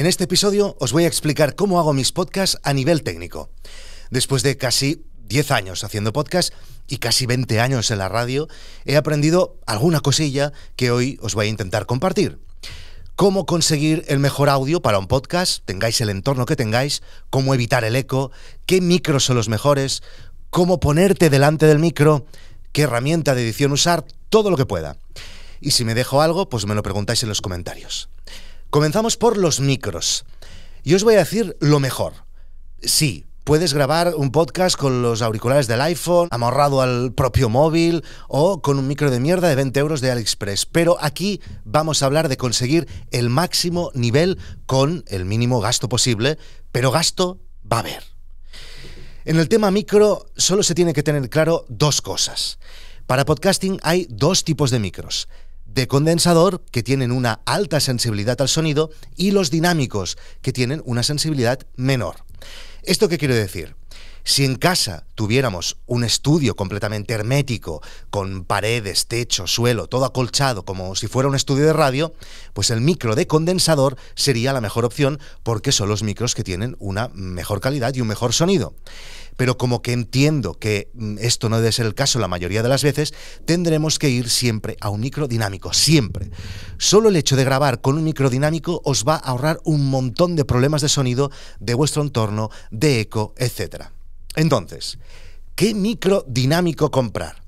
En este episodio os voy a explicar cómo hago mis podcasts a nivel técnico. Después de casi 10 años haciendo podcast y casi 20 años en la radio, he aprendido alguna cosilla que hoy os voy a intentar compartir. Cómo conseguir el mejor audio para un podcast, tengáis el entorno que tengáis, cómo evitar el eco, qué micros son los mejores, cómo ponerte delante del micro, qué herramienta de edición usar, todo lo que pueda. Y si me dejo algo, pues me lo preguntáis en los comentarios. Comenzamos por los micros. Y os voy a decir lo mejor. Sí, puedes grabar un podcast con los auriculares del iPhone, amarrado al propio móvil o con un micro de mierda de 20 euros de AliExpress. Pero aquí vamos a hablar de conseguir el máximo nivel con el mínimo gasto posible, pero gasto va a haber. En el tema micro solo se tiene que tener claro dos cosas. Para podcasting hay dos tipos de micros de condensador que tienen una alta sensibilidad al sonido y los dinámicos que tienen una sensibilidad menor. ¿Esto qué quiero decir? Si en casa tuviéramos un estudio completamente hermético, con paredes, techo, suelo, todo acolchado, como si fuera un estudio de radio, pues el micro de condensador sería la mejor opción porque son los micros que tienen una mejor calidad y un mejor sonido. Pero como que entiendo que mm, esto no debe ser el caso la mayoría de las veces, tendremos que ir siempre a un micro dinámico, siempre. Solo el hecho de grabar con un micro dinámico os va a ahorrar un montón de problemas de sonido, de vuestro entorno, de eco, etcétera. Entonces, ¿qué micro dinámico comprar?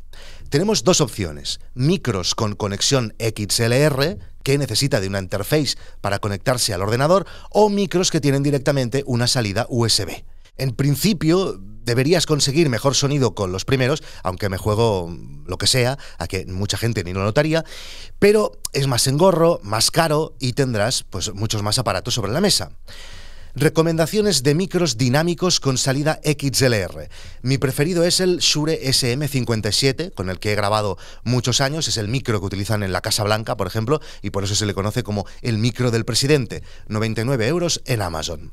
Tenemos dos opciones, micros con conexión XLR, que necesita de una interface para conectarse al ordenador, o micros que tienen directamente una salida USB. En principio, deberías conseguir mejor sonido con los primeros, aunque me juego lo que sea, a que mucha gente ni lo notaría, pero es más engorro, más caro y tendrás pues muchos más aparatos sobre la mesa. Recomendaciones de micros dinámicos con salida XLR. Mi preferido es el Shure SM57, con el que he grabado muchos años. Es el micro que utilizan en la Casa Blanca, por ejemplo, y por eso se le conoce como el micro del presidente. 99 euros en Amazon.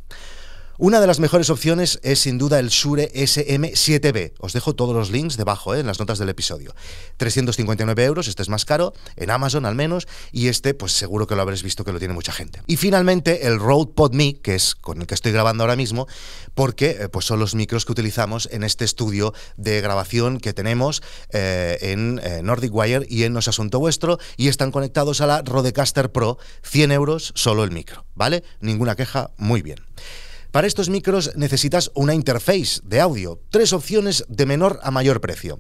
Una de las mejores opciones es sin duda el Shure SM7B. Os dejo todos los links debajo, eh, en las notas del episodio. 359 euros, este es más caro, en Amazon al menos, y este pues seguro que lo habréis visto que lo tiene mucha gente. Y finalmente el Rode PodMe, que es con el que estoy grabando ahora mismo, porque eh, pues son los micros que utilizamos en este estudio de grabación que tenemos eh, en Nordic Wire y en nos Asunto Vuestro, y están conectados a la Rodecaster Pro, 100 euros solo el micro, ¿vale? Ninguna queja, muy bien. Para estos micros necesitas una interface de audio, tres opciones de menor a mayor precio.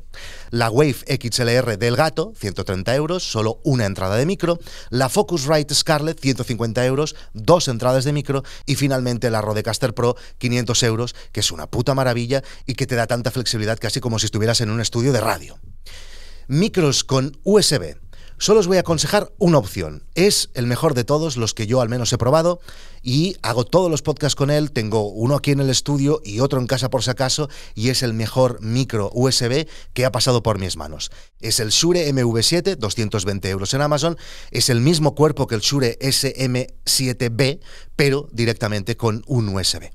La Wave XLR del gato, 130 euros, solo una entrada de micro. La Focusrite Scarlett, 150 euros, dos entradas de micro. Y finalmente la Rodecaster Pro, 500 euros, que es una puta maravilla y que te da tanta flexibilidad casi como si estuvieras en un estudio de radio. Micros con USB Solo os voy a aconsejar una opción. Es el mejor de todos, los que yo al menos he probado, y hago todos los podcasts con él. Tengo uno aquí en el estudio y otro en casa por si acaso, y es el mejor micro USB que ha pasado por mis manos. Es el Shure MV7, 220 euros en Amazon. Es el mismo cuerpo que el Shure SM7B, pero directamente con un USB.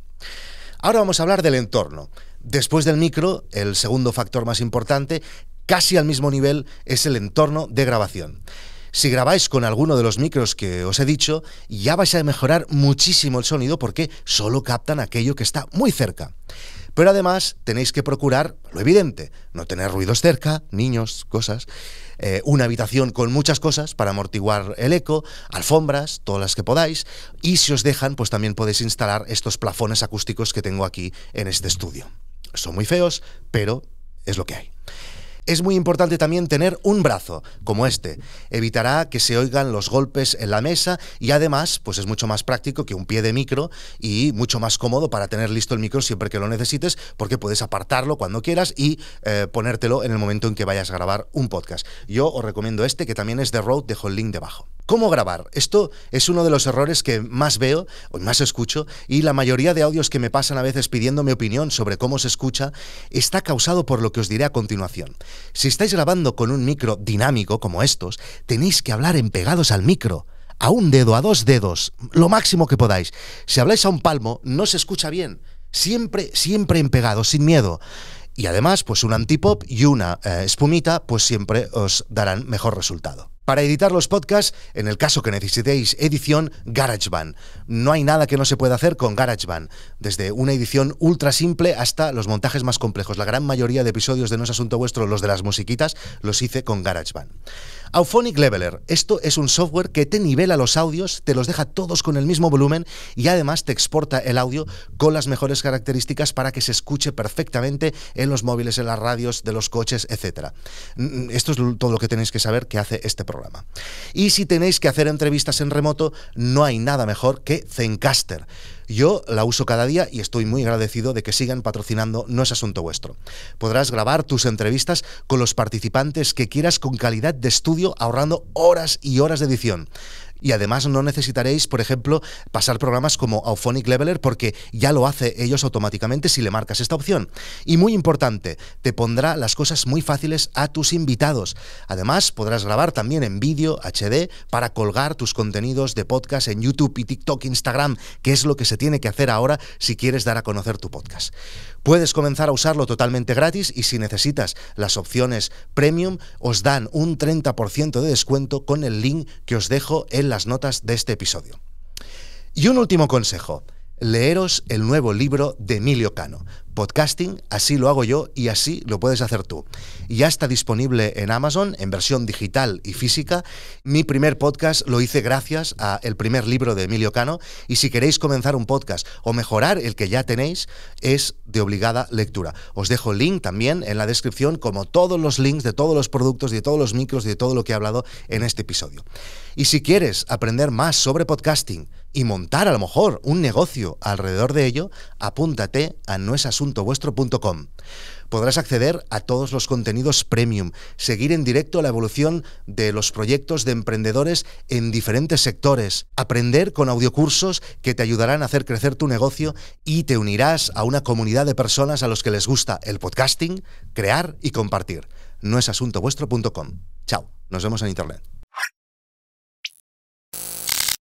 Ahora vamos a hablar del entorno. Después del micro, el segundo factor más importante casi al mismo nivel es el entorno de grabación. Si grabáis con alguno de los micros que os he dicho, ya vais a mejorar muchísimo el sonido porque solo captan aquello que está muy cerca. Pero además tenéis que procurar lo evidente, no tener ruidos cerca, niños, cosas, eh, una habitación con muchas cosas para amortiguar el eco, alfombras, todas las que podáis, y si os dejan, pues también podéis instalar estos plafones acústicos que tengo aquí en este estudio. Son muy feos, pero es lo que hay. Es muy importante también tener un brazo, como este. Evitará que se oigan los golpes en la mesa y además, pues es mucho más práctico que un pie de micro y mucho más cómodo para tener listo el micro siempre que lo necesites, porque puedes apartarlo cuando quieras y eh, ponértelo en el momento en que vayas a grabar un podcast. Yo os recomiendo este, que también es de Road. dejo el link debajo. ¿Cómo grabar? Esto es uno de los errores que más veo, o más escucho, y la mayoría de audios que me pasan a veces pidiendo mi opinión sobre cómo se escucha está causado por lo que os diré a continuación. Si estáis grabando con un micro dinámico como estos, tenéis que hablar en pegados al micro a un dedo, a dos dedos, lo máximo que podáis. Si habláis a un palmo, no se escucha bien. Siempre, siempre en pegado, sin miedo. Y además, pues un antipop y una eh, espumita, pues siempre os darán mejor resultado para editar los podcasts, en el caso que necesitéis edición, GarageBand. No hay nada que no se pueda hacer con GarageBand, desde una edición ultra simple hasta los montajes más complejos. La gran mayoría de episodios de No es Asunto Vuestro, los de las musiquitas, los hice con GarageBand. Auphonic Leveler. Esto es un software que te nivela los audios, te los deja todos con el mismo volumen y además te exporta el audio con las mejores características para que se escuche perfectamente en los móviles, en las radios, de los coches, etc. Esto es todo lo que tenéis que saber que hace este programa. Y si tenéis que hacer entrevistas en remoto, no hay nada mejor que Zencaster. Yo la uso cada día y estoy muy agradecido de que sigan patrocinando No es asunto vuestro. Podrás grabar tus entrevistas con los participantes que quieras con calidad de estudio ahorrando horas y horas de edición. Y además no necesitaréis, por ejemplo, pasar programas como Auphonic Leveler porque ya lo hace ellos automáticamente si le marcas esta opción. Y muy importante, te pondrá las cosas muy fáciles a tus invitados. Además, podrás grabar también en vídeo HD para colgar tus contenidos de podcast en YouTube y TikTok, Instagram, que es lo que se tiene que hacer ahora si quieres dar a conocer tu podcast. Puedes comenzar a usarlo totalmente gratis y si necesitas las opciones premium os dan un 30% de descuento con el link que os dejo en las notas de este episodio. Y un último consejo leeros el nuevo libro de Emilio Cano, podcasting, así lo hago yo y así lo puedes hacer tú. Ya está disponible en Amazon en versión digital y física. Mi primer podcast lo hice gracias a el primer libro de Emilio Cano y si queréis comenzar un podcast o mejorar el que ya tenéis es de obligada lectura. Os dejo el link también en la descripción como todos los links de todos los productos, de todos los micros, de todo lo que he hablado en este episodio. Y si quieres aprender más sobre podcasting y montar a lo mejor un negocio alrededor de ello, apúntate a nuesas asuntovuestro.com. Podrás acceder a todos los contenidos premium, seguir en directo la evolución de los proyectos de emprendedores en diferentes sectores, aprender con audiocursos que te ayudarán a hacer crecer tu negocio y te unirás a una comunidad de personas a los que les gusta el podcasting, crear y compartir. No es asuntovuestro.com. Chao, nos vemos en Internet.